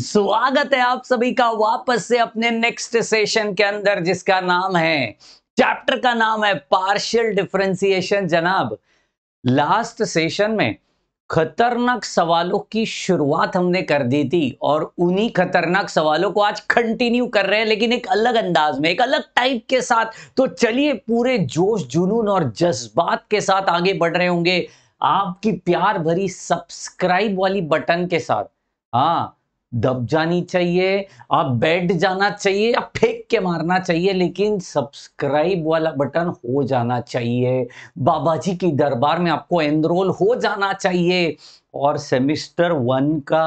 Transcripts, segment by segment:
स्वागत है आप सभी का वापस से अपने नेक्स्ट सेशन के अंदर जिसका नाम है चैप्टर का नाम है पार्शियल डिफ्रेंसिएशन जनाब लास्ट सेशन में खतरनाक सवालों की शुरुआत हमने कर दी थी और उन्हीं खतरनाक सवालों को आज कंटिन्यू कर रहे हैं लेकिन एक अलग अंदाज में एक अलग टाइप के साथ तो चलिए पूरे जोश जुनून और जज्बात के साथ आगे बढ़ रहे होंगे आपकी प्यार भरी सब्सक्राइब वाली बटन के साथ हाँ दब जानी चाहिए आप बैठ जाना चाहिए आप फेंक के मारना चाहिए लेकिन सब्सक्राइब वाला बटन हो जाना चाहिए बाबा जी की दरबार में आपको एनरोल हो जाना चाहिए और सेमिस्टर वन का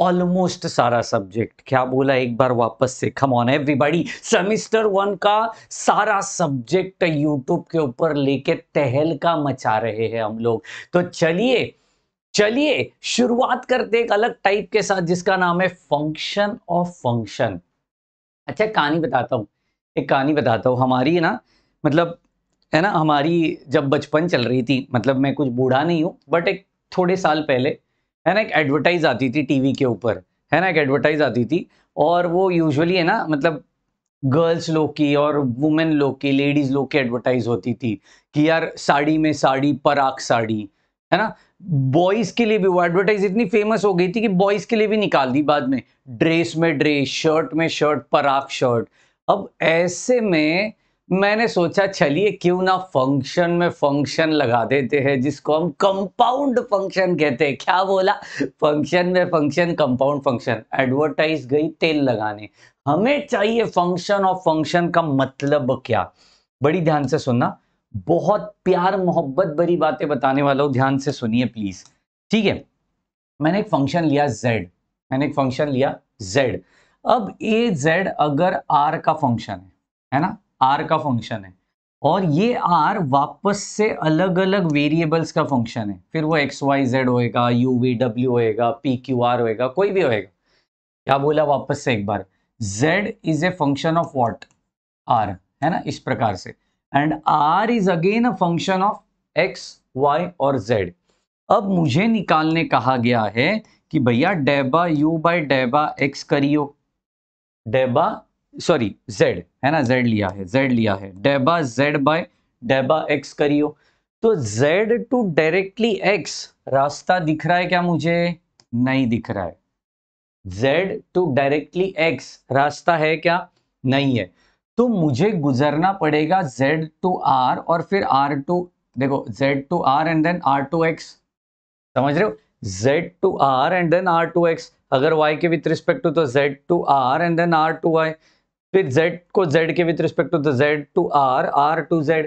ऑलमोस्ट सारा सब्जेक्ट क्या बोला एक बार वापस से come on everybody semester one का सारा सब्जेक्ट यूट्यूब के ऊपर लेके तहलका मचा रहे हैं हम लोग तो चलिए चलिए शुरुआत करते एक अलग टाइप के साथ जिसका नाम है फंक्शन ऑफ फंक्शन अच्छा कहानी बताता हूँ एक कहानी बताता हूँ हमारी ना मतलब है ना हमारी जब बचपन चल रही थी मतलब मैं कुछ बूढ़ा नहीं हूँ बट एक थोड़े साल पहले है ना एक एडवर्टाइज आती थी टीवी के ऊपर है ना एक एडवर्टाइज आती थी और वो यूजुअली है ना मतलब गर्ल्स लोग की और वुमेन लोग की लेडीज लोग की एडवर्टाइज होती थी कि यार साड़ी में साड़ी पराग साड़ी है ना बॉयज के लिए भी वो एडवर्टाइज इतनी फेमस हो गई थी कि बॉयज के लिए भी निकाल दी बाद में ड्रेस में ड्रेस शर्ट में शर्ट पराग शर्ट अब ऐसे में मैंने सोचा चलिए क्यों ना फंक्शन में फंक्शन लगा देते हैं जिसको हम कंपाउंड फंक्शन कहते हैं क्या बोला फंक्शन में फंक्शन कंपाउंड फंक्शन एडवर्टाइज गई तेल लगाने हमें चाहिए फंक्शन और फंक्शन का मतलब क्या बड़ी ध्यान से सुनना बहुत प्यार मोहब्बत भरी बातें बताने वाला हूँ ध्यान से सुनिए प्लीज ठीक है मैंने एक फंक्शन लिया जेड मैंने एक फंक्शन लिया जेड अब ए जेड अगर आर का फंक्शन है है ना आर का फंक्शन है और ये आर वापस से अलग अलग वेरिएबल्स का फंक्शन है फिर वो एक्स वाई जेड होएगा यू वी डब्ल्यू होएगा पी क्यू आर होएगा कोई भी होएगा क्या बोला वापस से एक बार Z is a function of what R है ना इस प्रकार से and R is again a function of X Y और जेड अब मुझे निकालने कहा गया है कि भैया डेबा यू बाई डेबा एक्स करियो डेबा सॉरी जेड है ना जेड लिया है जेड लिया है डेबा जेड बाय डेबा एक्स करियो तो जेड टू डायरेक्टली एक्स रास्ता दिख रहा है क्या मुझे नहीं दिख रहा है जेड टू डायरेक्टली एक्स रास्ता है क्या नहीं है तो मुझे गुजरना पड़ेगा जेड टू आर और फिर आर टू देखो Z to R and then R to X समझ रहे हो z to r and then r to x अगर y के विथ रिस्पेक्ट टू तो z to r and then r to y फिर z को z के with respect to the z to r r to z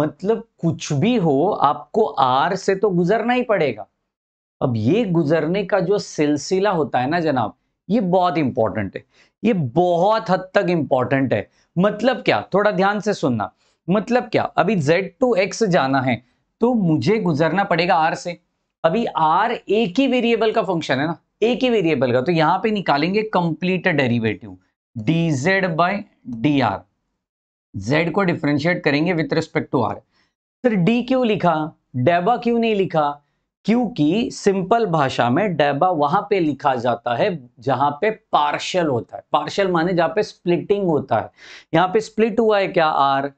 मतलब कुछ भी हो आपको r से तो गुजरना ही पड़ेगा अब ये गुजरने का जो सिलसिला होता है ना जनाब ये बहुत इंपॉर्टेंट है ये बहुत हद तक इंपॉर्टेंट है मतलब क्या थोड़ा ध्यान से सुनना मतलब क्या अभी z टू x जाना है तो मुझे गुजरना पड़ेगा r से अभी r एक ही वेरिएबल का फंक्शन है ना एक ही वेरिएबल का तो यहां पे निकालेंगे complete derivative D Z by D R Z को डिफ्रेंशिएट करेंगे विथ रिस्पेक्ट टू आर फिर डी क्यों लिखा डेबा क्यों नहीं लिखा क्योंकि सिंपल भाषा में डेबा वहां पे लिखा जाता है जहां पे पार्शल होता है पार्शल माने जहां पे स्प्लिटिंग होता है यहां पे स्प्लिट हुआ है क्या आर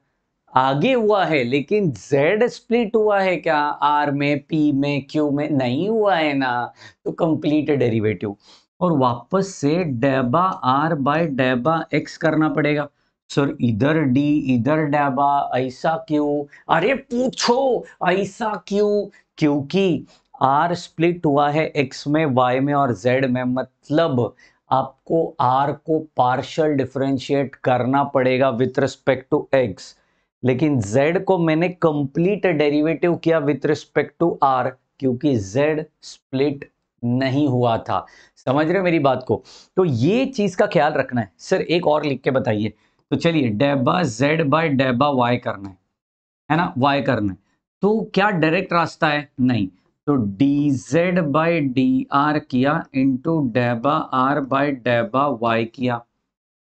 आगे हुआ है लेकिन जेड स्प्लिट हुआ है क्या आर में पी में क्यू में नहीं हुआ है ना तो कंप्लीट डेरिवेटिव और वापस से डेबा आर बाय डेबा एक्स करना पड़ेगा सर इधर डी इधर डेबा ऐसा क्यों अरे पूछो ऐसा क्यों क्योंकि आर स्प्लिट हुआ है एक्स में वाई में और जेड में मतलब आपको आर को पार्शल डिफ्रेंशिएट करना पड़ेगा विथ रिस्पेक्ट टू एक्स लेकिन जेड को मैंने कंप्लीट डेरिवेटिव किया विथ रिस्पेक्ट टू आर क्योंकि जेड स्प्लिट नहीं हुआ था समझ रहे हो मेरी बात को तो ये चीज़ का ख्याल रखना है सर एक और लिख के बताइए तो चलिए डेबा जेड बाय डेबा वाई करना है है ना वाई करना है तो क्या डायरेक्ट रास्ता है नहीं तो D Z by D R किया इंटू डेबा आर बाय डेबा वाई किया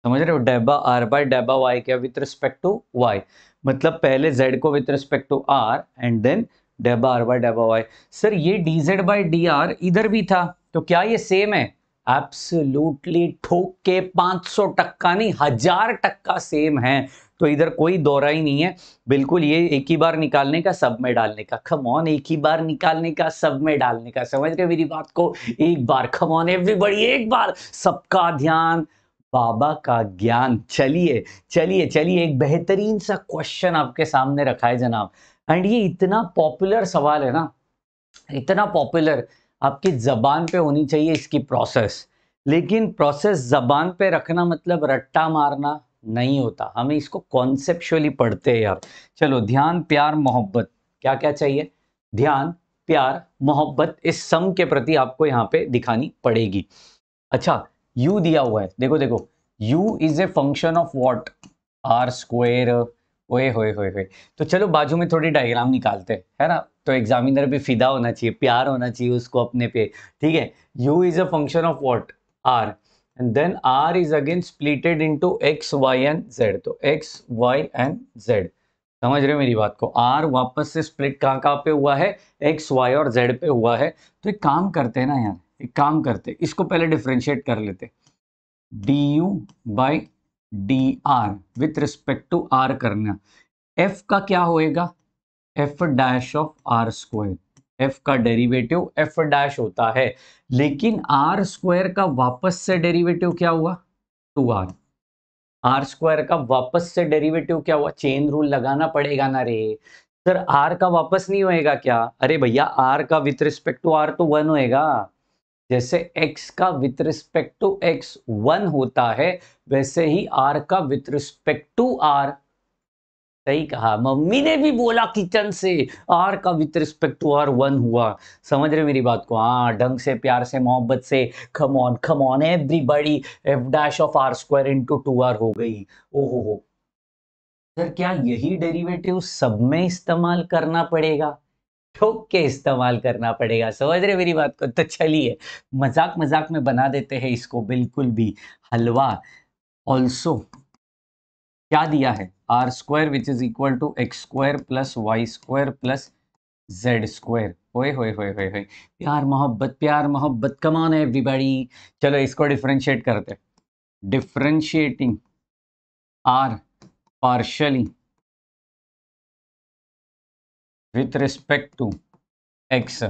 समझ रहे हो डेबा आर बाय डेबा वाई किया विथ रिस्पेक्ट टू वाई मतलब पहले जेड को with respect to R and then डेबा आर बाय डेबा वाई सर ये D Z by D R इधर भी था तो क्या ये सेम है एब्सोल्युटली ठोक के 500 टक्का नहीं हजार टक्का सेम है तो इधर कोई दौरा ही नहीं है बिल्कुल ये एक ही बार निकालने का सब में डालने का खमौन एक ही बार निकालने का सब में डालने का समझ रहे मेरी बात को एक बार खमौन एवरीबडी एक बार सबका ध्यान बाबा का ज्ञान चलिए चलिए चलिए एक बेहतरीन सा क्वेश्चन आपके सामने रखा है जनाब एंड ये इतना पॉपुलर सवाल है ना इतना पॉपुलर आपकी ज़बान पे होनी चाहिए इसकी प्रोसेस लेकिन प्रोसेस ज़बान पे रखना मतलब रट्टा मारना नहीं होता हमें इसको कॉन्सेप्चुअली पढ़ते हैं यार चलो ध्यान प्यार मोहब्बत क्या क्या चाहिए ध्यान प्यार मोहब्बत इस सम के प्रति आपको यहाँ पे दिखानी पड़ेगी अच्छा यू दिया हुआ है देखो देखो U is a function of what R square ओए होए होए होए तो चलो बाजू में थोड़ी डायग्राम निकालते है ना तो एग्जामिनर पे फिदा होना चाहिए प्यार होना चाहिए उसको अपने पे ठीक है U is a function of what R and then R is again splitted into X Y and Z तो एक्स वाई एंड जेड समझ रहे हो मेरी बात को आर वापस से स्प्लिट कहाँ कहाँ पे हुआ है एक्स वाई और जेड पे हुआ है तो एक काम करते हैं ना यार एक काम करते इसको पहले डिफ्रेंशिएट कर लेते D you by D R with respect to R करना एफ का क्या होएगा F dash of are square F का डेरिवेटिव एफ डैश होता है लेकिन आर स्क्वायर का वापस से डेरिवेटिव क्या हुआ टू आर आर स्क्वायर का वापस से डेरिवेटिव क्या हुआ चेन रूल लगाना पड़ेगा ना रे सर आर का वापस नहीं होएगा क्या अरे भैया आर का विथ रिस्पेक्ट टू आर तो वन होएगा जैसे x का with respect to x one होता है वैसे ही r का विथ रिस्पेक्ट टू r सही कहा मम्मी ने भी बोला किचन से आर का with respect to are one हुआ समझ रहे मेरी बात को हाँ ढंग से प्यार से मोहब्बत से come on come on everybody F dash of are square into two R हो गई ओहो सर क्या यही डेरिवेटिव सब में इस्तेमाल करना पड़ेगा ठोक के इस्तेमाल करना पड़ेगा समझ रहे मेरी बात को तो चलिए मजाक मजाक में बना देते हैं इसको बिल्कुल भी हलवा ऑल्सो क्या दिया है are square which is equal to X square plus Y square plus Z square होए होए होए होए होए प्यार मोहब्बत प्यार मोहब्बत कमान है एवरीबॉडी चलो इसको डिफ्रेंशिएट करते differentiating R partially with respect to X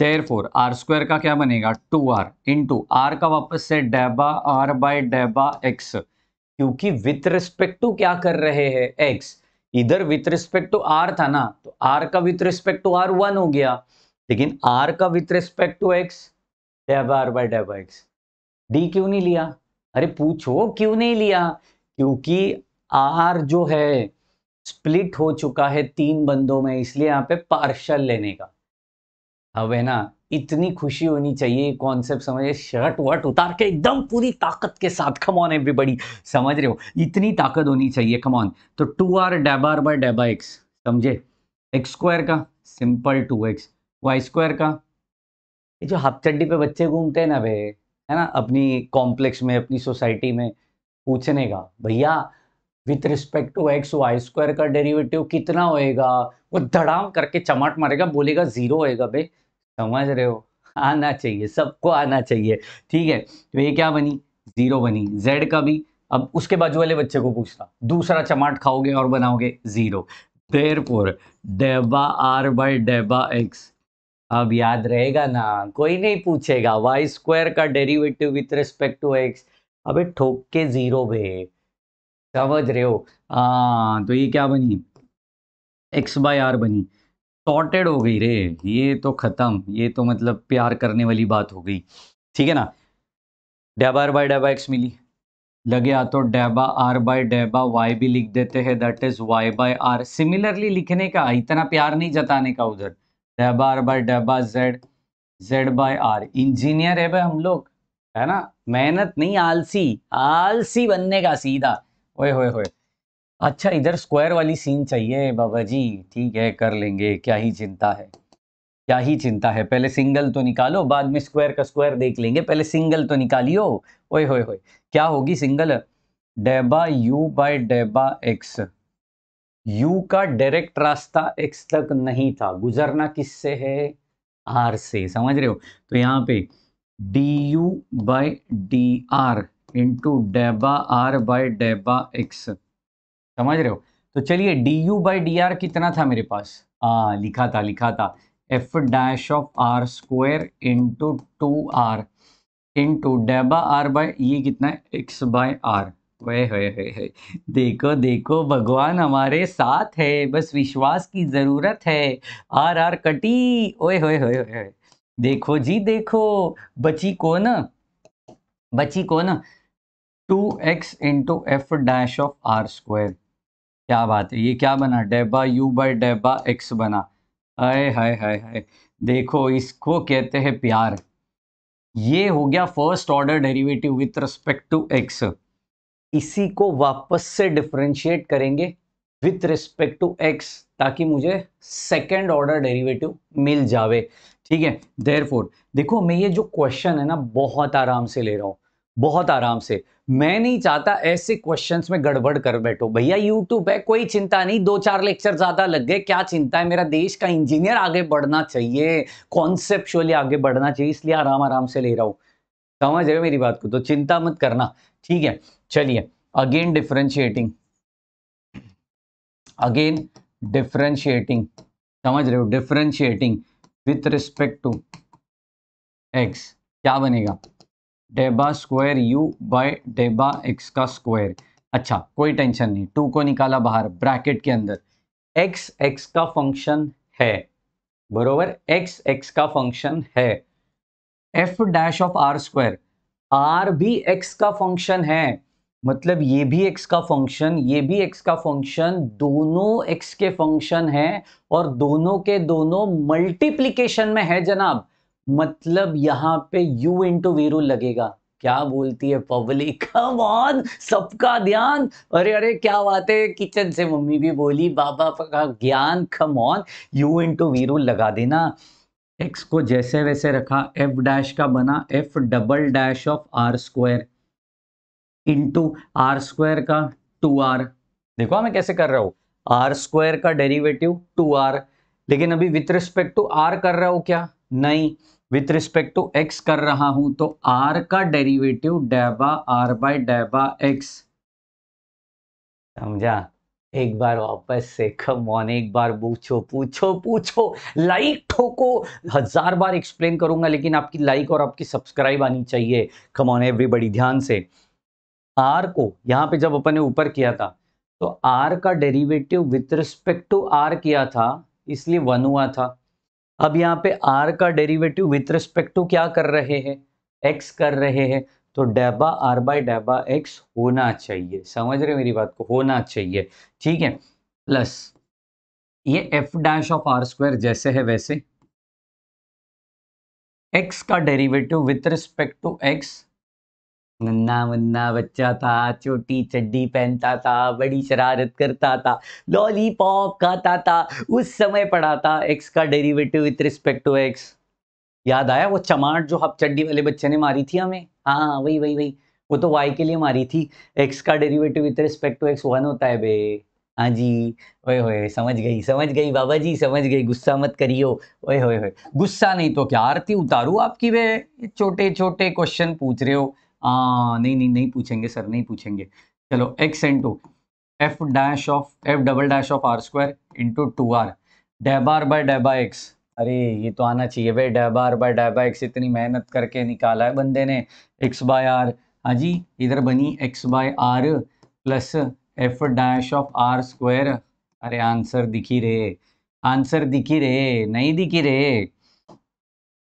therefore R square का क्या बनेगा टू आर इंटू आर का वापस से डेबा आर बाय डेबा एक्स क्योंकि विथ रिस्पेक्ट टू क्या कर रहे हैं एक्स इधर विथ रिस्पेक्ट टू आर था ना तो आर का with respect to are one हो गया लेकिन आर का विथ रिस्पेक्ट टू एक्स डेबा आर बाय डेबा एक्स डी क्यों नहीं लिया अरे पूछो क्यों नहीं लिया क्योंकि आर जो है स्प्लिट हो चुका है तीन बंदों में इसलिए यहाँ पे पार्शल लेने का अब है ना इतनी खुशी होनी चाहिए कॉन्सेप्ट समझे शर्ट वर्ट उतार के एकदम पूरी ताकत के साथ कमॉन एवरीबडी समझ रहे हो इतनी ताकत होनी चाहिए कमॉन तो टू आर डेबा बाय डेबा एक्स समझे एक्स स्क्वायर का simple two x y square का ये जो हाफ चड्डी पे बच्चे घूमते हैं ना भे है ना अपनी कॉम्प्लेक्स में अपनी सोसाइटी में पूछने का भैया with respect to x y square का डेरिवेटिव कितना होएगा वो धड़ाम करके चमाट मारेगा बोलेगा जीरो होएगा बे समझ रहे हो आना चाहिए सबको आना चाहिए ठीक है तो ये क्या बनी जीरो बनी जेड का भी अब उसके बाजू वाले बच्चे को पूछता दूसरा चमाट खाओगे और बनाओगे जीरो देर फोर डेबा आर बाई डेबा एक्स अब याद रहेगा ना कोई नहीं पूछेगा वाई स्क्वायर का derivative with respect to x अबे ठोक के जीरो भे समझ रहे हो हाँ तो ये क्या बनी एक्स बाय आर बनी सॉर्टेड हो गई रे ये तो ख़त्म ये तो मतलब प्यार करने वाली बात हो गई ठीक है ना डेबा आर बाय डेबा एक्स मिली लगे आ तो डेबा आर बाय डेबा वाई भी लिख देते हैं that is y by r similarly लिखने का इतना प्यार नहीं जताने का उधर डेबा आर बाय डेबा z z by r engineer है भाई हम लोग है ना मेहनत नहीं आलसी आलसी बनने का सीधा ओए होए होए अच्छा इधर स्क्वायर वाली सीन चाहिए बाबा जी ठीक है कर लेंगे क्या ही चिंता है क्या ही चिंता है पहले सिंगल तो निकालो बाद में स्क्वायर का स्क्वायर देख लेंगे पहले सिंगल तो निकालियो ओए होए होए क्या होगी सिंगल डेबा यू बाय डेबा एक्स यू का डायरेक्ट रास्ता एक्स तक नहीं था गुजरना किससे है आर से समझ रहे हो तो यहाँ पे d u by d r into डेबा आर बाय डेबा एक्स समझ रहे हो तो चलिए d you by D r कितना था मेरे पास आ, लिखा था लिखा था f dash of are square into two r into डेबा आर बाय ये कितना है एक्स बाय आर वे हे हे हे देखो देखो भगवान हमारे साथ है बस विश्वास की ज़रूरत है आर आर कटी ओए होए होए देखो जी देखो बची को ना बची को ना two x into f dash of are square क्या बात है ये क्या बना डेबा यू बाई डेबा एक्स बना हाय हाय हाय हाय देखो इसको कहते हैं प्यार ये हो गया first order derivative with respect to x इसी को वापस से डिफ्रेंशिएट करेंगे विथ रिस्पेक्ट टू एक्स ताकि मुझे सेकेंड ऑर्डर डेरिवेटिव मिल जावे ठीक है देर देखो मैं ये जो क्वेश्चन है ना बहुत आराम से ले रहा हूँ बहुत आराम से मैं नहीं चाहता ऐसे क्वेश्चंस में गड़बड़ कर बैठो भैया यूट्यूब है कोई चिंता नहीं दो चार लेक्चर ज़्यादा लग गए क्या चिंता है मेरा देश का इंजीनियर आगे बढ़ना चाहिए कॉन्सेप्चुअली आगे बढ़ना चाहिए इसलिए आराम आराम से ले रहा हूं समझ रहे मेरी बात को तो चिंता मत करना ठीक है चलिए अगेन डिफ्रेंशिएटिंग अगेन डिफ्रेंशिएटिंग समझ रहे हो differentiating with respect to x क्या बनेगा डेबा स्क्वायर यू बाय डेबा एक्स का स्क्वायर अच्छा कोई टेंशन नहीं टू को निकाला बाहर ब्रैकेट के अंदर एक्स एक्स का फंक्शन है बरोबर एक्स एक्स का फंक्शन है f dash of are square r भी एक्स का फंक्शन है मतलब ये भी एक्स का फंक्शन ये भी एक्स का फंक्शन दोनों एक्स के फंक्शन है और दोनों के दोनों मल्टीप्लीकेशन में है जनाब मतलब यहाँ पे u इंटू वीरू लगेगा क्या बोलती है पब्लिक कम ऑन सबका ध्यान अरे अरे क्या बात है किचन से मम्मी भी बोली बाबा का ज्ञान कम ऑन यू इंटू वीरू लगा देना एक्स को जैसे वैसे रखा एफ डैश का बना f double dash of are square into r square का टू आर देखो मैं कैसे कर रहा हूँ आर स्क्वायर का डेरिवेटिव टू आर लेकिन अभी विथ रिस्पेक्ट टू आर कर रहा हूँ क्या नहीं विथ रिस्पेक्ट टू एक्स कर रहा हूं तो आर का डेरिवेटिव डेबा आर बाय डेबा एक्स समझा एक बार वापस से कम ऑन एक बार पूछो पूछो पूछो लाइक ठोको हजार बार एक्सप्लेन करूंगा लेकिन आपकी लाइक और आपकी सब्सक्राइब आनी चाहिए कम ऑन एवरीबडी ध्यान से आर को यहाँ पे जब अपन ने ऊपर किया था तो आर का derivative with respect to r किया था इसलिए वन हुआ था अब यहाँ पे आर का डेरिवेटिव विथ रिस्पेक्ट टू क्या कर रहे हैं एक्स कर रहे हैं तो डेबा आर बाय डेबा एक्स होना चाहिए समझ रहे मेरी बात को होना चाहिए ठीक है प्लस ये f dash of are square जैसे है वैसे एक्स का derivative with respect to x नन्ना मुन्ना बच्चा था छोटी चड्डी पहनता था बड़ी शरारत करता था लॉलीपॉप खाता था उस समय पढ़ा था एक्स का derivative with respect to x याद आया वो चमाट जो हब चड्डी वाले बच्चे ने मारी थी हमें हाँ वही वही वही वो तो वाई के लिए मारी थी एक्स का derivative with respect to x one होता है बे हाँ जी ओए होए समझ गई समझ गई बाबा जी समझ गई गुस्सा मत करियो ओए होए होए गुस्सा नहीं तो क्या आरती उतारू आपकी वे छोटे छोटे क्वेश्चन पूछ रहे हो आ, हाँ, नहीं नहीं नहीं पूछेंगे सर नहीं पूछेंगे चलो x into f dash of f double dash of are square into two r डेबार बाय डेबा एक्स अरे ये तो आना चाहिए भाई डेबार बाय डेबा एक्स इतनी मेहनत करके निकाला है बंदे ने एक्स बाय आर हाँ जी इधर बनी x by r plus f dash of are square अरे आंसर दिखी रहे आंसर दिखी रहे नहीं दिखी रहे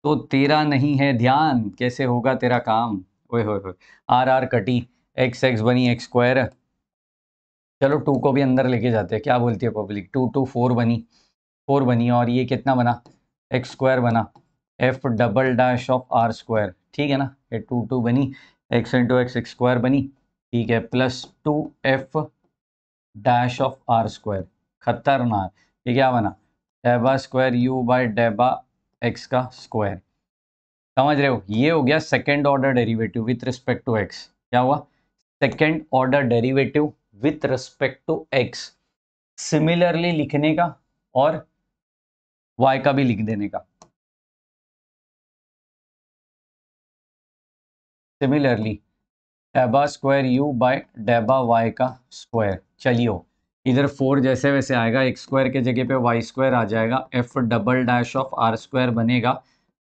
तो तेरा नहीं है ध्यान कैसे होगा तेरा काम ओए आर आर कटी एक्स एक्स बनी एक्स स्क्वायर चलो टू को भी अंदर लेके जाते हैं क्या बोलती है पब्लिक टू टू फोर बनी फोर बनी और ये कितना बना एक्स स्क्वायर बना f double dash of are square ठीक है ना ये टू टू बनी x into x x square बनी ठीक है plus two f dash of are square खतरनाक ये क्या बना डेबा स्क्वायर यू बाय डेबा एक्स का स्क्वायर समझ रहे हो ये हो गया second order derivative with respect to x क्या हुआ second order derivative with respect to x similarly लिखने का और y का भी लिख देने का सिमिलरली डेबा स्क्वायर u बाय डेबा y का स्क्वायर चलियो इधर फोर जैसे वैसे आएगा एक्स स्क्वायर के जगह पे वाई स्क्वायर आ जाएगा f double dash of are square बनेगा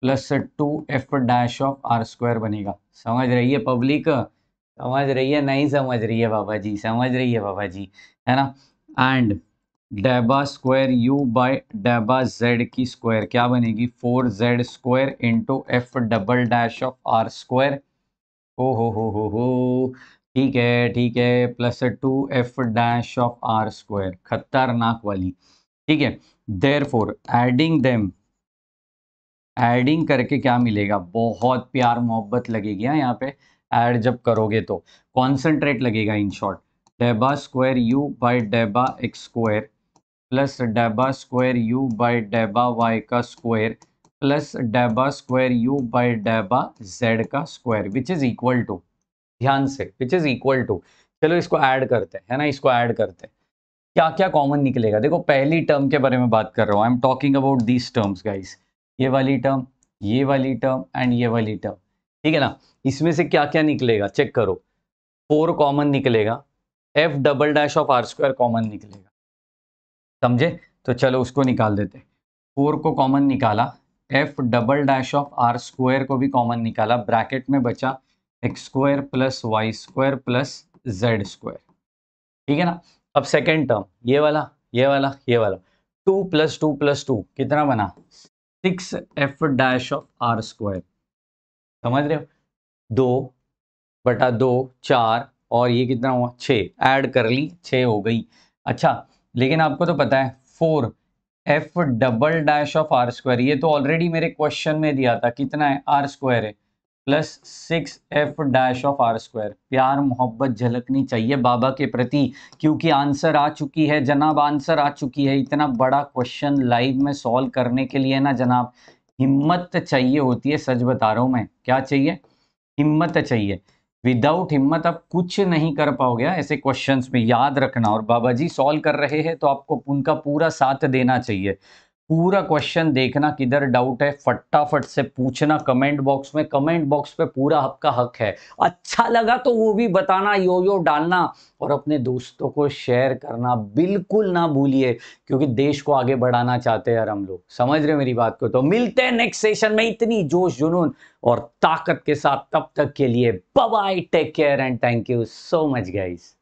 plus two f dash of are square बनेगा समझ रही है पब्लिक समझ रही है नहीं समझ रही है बाबा जी समझ रही है बाबा जी है ना एंड डेबा स्क्वायर यू बाय डेबा जेड की स्क्वायर क्या बनेगी four z square into f double dash of are square ओ हो हो हो हो ठीक है ठीक है plus two f dash of are square खतरनाक वाली ठीक है therefore adding them adding करके क्या मिलेगा बहुत प्यार मोहब्बत लगेगी हाँ यहाँ पे ऐड जब करोगे तो कॉन्सेंट्रेट लगेगा इन शॉर्ट डेबा स्क्वायर यू बाई डेबा एक्स स्क्वायर प्लस डेबा स्क्वायर यू बाई डेबा वाई का स्क्वायर प्लस डेबा स्क्वायर यू बाई डेबा जेड का square which is equal to ध्यान से विच इज़ इक्वल टू चलो इसको ऐड करते हैं है ना इसको ऐड करते हैं क्या क्या कॉमन निकलेगा देखो पहली टर्म के बारे में बात कर रहा हूँ I am talking about these terms guys ये वाली टर्म ये वाली टर्म एंड ये वाली टर्म ठीक है ना इसमें से क्या क्या निकलेगा चेक करो फोर कॉमन निकलेगा f double dash of are square common निकलेगा समझे तो चलो उसको निकाल देते फोर को कॉमन निकाला f double dash of are square को भी कॉमन निकाला ब्रैकेट में बचा x square plus Y square plus Z square ठीक है ना अब सेकेंड टर्म ये वाला ये वाला ये वाला two plus two plus two कितना बना six f dash of are square समझ रहे हो दो बटा दो चार और ये कितना हुआ छ ऐड कर ली छ हो गई अच्छा लेकिन आपको तो पता है four f double dash of are square ये तो ऑलरेडी मेरे क्वेश्चन में दिया था कितना है आर स्क्वायर है plus six f dash of are square प्यार मोहब्बत झलकनी चाहिए बाबा के प्रति क्योंकि आंसर आ चुकी है जनाब आंसर आ चुकी है इतना बड़ा क्वेश्चन लाइव में सॉल्व करने के लिए ना जनाब हिम्मत चाहिए होती है सच बता रहा हूँ मैं क्या चाहिए हिम्मत चाहिए विदाउट हिम्मत आप कुछ नहीं कर पाओगे हाँ, ऐसे क्वेश्चंस में याद रखना और बाबा जी सॉल्व कर रहे हैं तो आपको उनका पूरा साथ देना चाहिए पूरा क्वेश्चन देखना किधर डाउट है फटाफट से पूछना कमेंट बॉक्स में कमेंट बॉक्स पे पूरा आपका हक है अच्छा लगा तो वो भी बताना यो यो डालना और अपने दोस्तों को शेयर करना बिल्कुल ना भूलिए क्योंकि देश को आगे बढ़ाना चाहते हैं हम लोग समझ रहे मेरी बात को तो मिलते हैं नेक्स्ट सेशन में इतनी जोश जुनून और ताकत के साथ तब तक के लिए bye take care and thank you so much guys